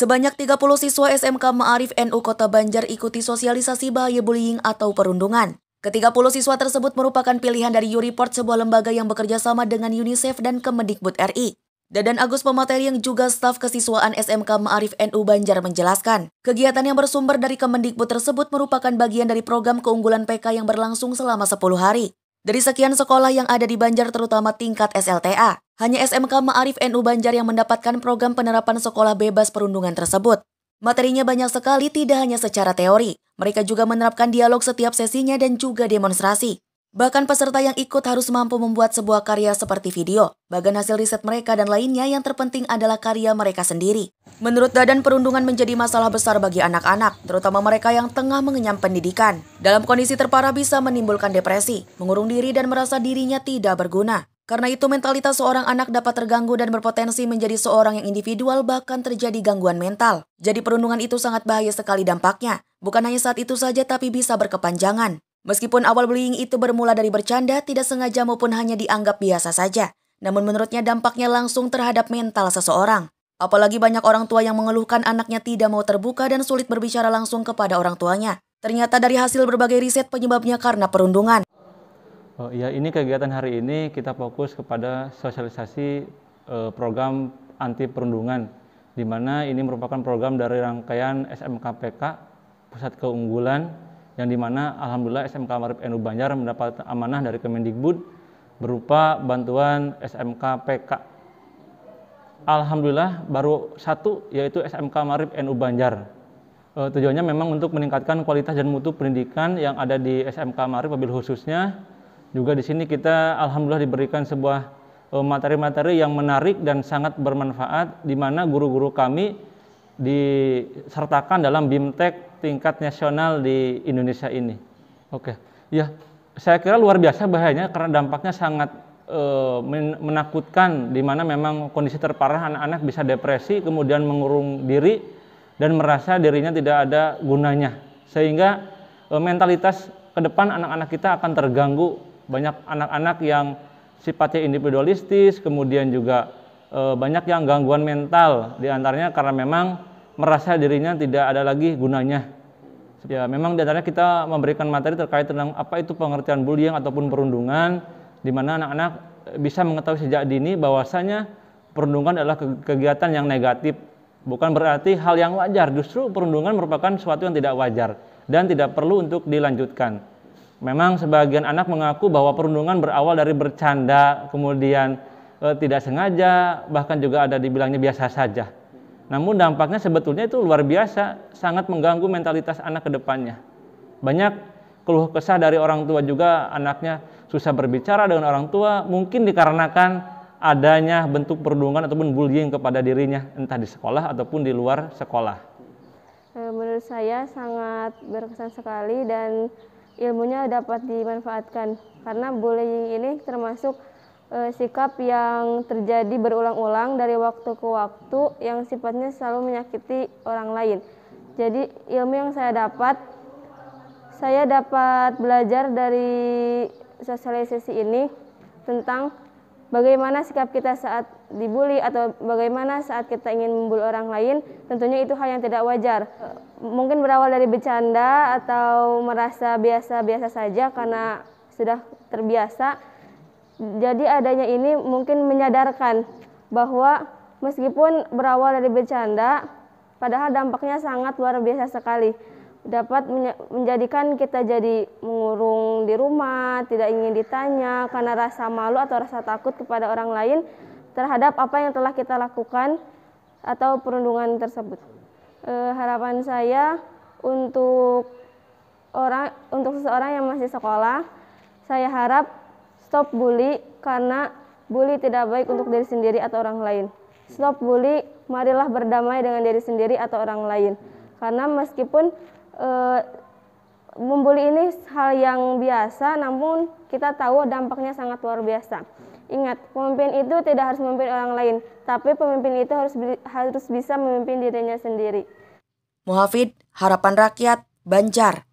Sebanyak 30 siswa SMK Ma'arif NU Kota Banjar ikuti sosialisasi bahaya bullying atau perundungan. Ketiga puluh siswa tersebut merupakan pilihan dari Uriport sebuah lembaga yang bekerja sama dengan UNICEF dan Kemendikbud RI. Dadan Agus Pemateri yang juga staf kesiswaan SMK Ma'arif NU Banjar menjelaskan, kegiatan yang bersumber dari Kemendikbud tersebut merupakan bagian dari program keunggulan PK yang berlangsung selama 10 hari. Dari sekian sekolah yang ada di Banjar terutama tingkat SLTA, hanya SMK Ma'arif NU Banjar yang mendapatkan program penerapan sekolah bebas perundungan tersebut. Materinya banyak sekali tidak hanya secara teori, mereka juga menerapkan dialog setiap sesinya dan juga demonstrasi. Bahkan peserta yang ikut harus mampu membuat sebuah karya seperti video, bagan hasil riset mereka dan lainnya yang terpenting adalah karya mereka sendiri. Menurut Dadan, perundungan menjadi masalah besar bagi anak-anak, terutama mereka yang tengah mengenyam pendidikan. Dalam kondisi terparah bisa menimbulkan depresi, mengurung diri dan merasa dirinya tidak berguna. Karena itu mentalitas seorang anak dapat terganggu dan berpotensi menjadi seorang yang individual bahkan terjadi gangguan mental. Jadi perundungan itu sangat bahaya sekali dampaknya. Bukan hanya saat itu saja tapi bisa berkepanjangan. Meskipun awal bullying itu bermula dari bercanda, tidak sengaja maupun hanya dianggap biasa saja. Namun menurutnya dampaknya langsung terhadap mental seseorang. Apalagi banyak orang tua yang mengeluhkan anaknya tidak mau terbuka dan sulit berbicara langsung kepada orang tuanya. Ternyata dari hasil berbagai riset penyebabnya karena perundungan. Oh, ya, ini kegiatan hari ini kita fokus kepada sosialisasi eh, program anti perundungan, di mana ini merupakan program dari rangkaian SMKPK, Pusat Keunggulan yang dimana Alhamdulillah SMK Marib NU Banjar mendapat amanah dari Kemendikbud berupa bantuan SMK PK. Alhamdulillah baru satu yaitu SMK Marib NU Banjar. E, tujuannya memang untuk meningkatkan kualitas dan mutu pendidikan yang ada di SMK Marib, mobil khususnya. Juga di sini kita alhamdulillah diberikan sebuah eh, materi-materi yang menarik dan sangat bermanfaat di mana guru-guru kami disertakan dalam BIMTEK tingkat nasional di Indonesia ini. Oke, ya saya kira luar biasa bahayanya karena dampaknya sangat e, menakutkan di mana memang kondisi terparah anak-anak bisa depresi kemudian mengurung diri dan merasa dirinya tidak ada gunanya sehingga e, mentalitas ke depan anak-anak kita akan terganggu banyak anak-anak yang sifatnya individualistis kemudian juga e, banyak yang gangguan mental diantaranya karena memang merasa dirinya tidak ada lagi gunanya. Ya, memang di kita memberikan materi terkait tentang apa itu pengertian bullying ataupun perundungan, di mana anak-anak bisa mengetahui sejak dini bahwasanya perundungan adalah kegiatan yang negatif. Bukan berarti hal yang wajar, justru perundungan merupakan sesuatu yang tidak wajar dan tidak perlu untuk dilanjutkan. Memang sebagian anak mengaku bahwa perundungan berawal dari bercanda, kemudian e, tidak sengaja, bahkan juga ada dibilangnya biasa saja. Namun dampaknya sebetulnya itu luar biasa, sangat mengganggu mentalitas anak ke depannya. Banyak keluh kesah dari orang tua juga anaknya susah berbicara dengan orang tua, mungkin dikarenakan adanya bentuk perundungan ataupun bullying kepada dirinya entah di sekolah ataupun di luar sekolah. Eh, menurut saya sangat berkesan sekali dan ilmunya dapat dimanfaatkan karena bullying ini termasuk Eh, sikap yang terjadi berulang-ulang dari waktu ke waktu yang sifatnya selalu menyakiti orang lain. Jadi ilmu yang saya dapat, saya dapat belajar dari sosialisasi ini tentang bagaimana sikap kita saat dibully atau bagaimana saat kita ingin membuli orang lain, tentunya itu hal yang tidak wajar. Mungkin berawal dari bercanda atau merasa biasa-biasa saja karena sudah terbiasa, jadi adanya ini mungkin menyadarkan bahwa meskipun berawal dari bercanda, padahal dampaknya sangat luar biasa sekali. Dapat menjadikan kita jadi mengurung di rumah, tidak ingin ditanya karena rasa malu atau rasa takut kepada orang lain terhadap apa yang telah kita lakukan atau perundungan tersebut. E, harapan saya untuk orang untuk seseorang yang masih sekolah, saya harap Stop bully karena bully tidak baik untuk diri sendiri atau orang lain. Stop bully, marilah berdamai dengan diri sendiri atau orang lain. Karena meskipun e, membuli ini hal yang biasa, namun kita tahu dampaknya sangat luar biasa. Ingat, pemimpin itu tidak harus memimpin orang lain, tapi pemimpin itu harus harus bisa memimpin dirinya sendiri. Muhafid, Harapan Rakyat, Banjar.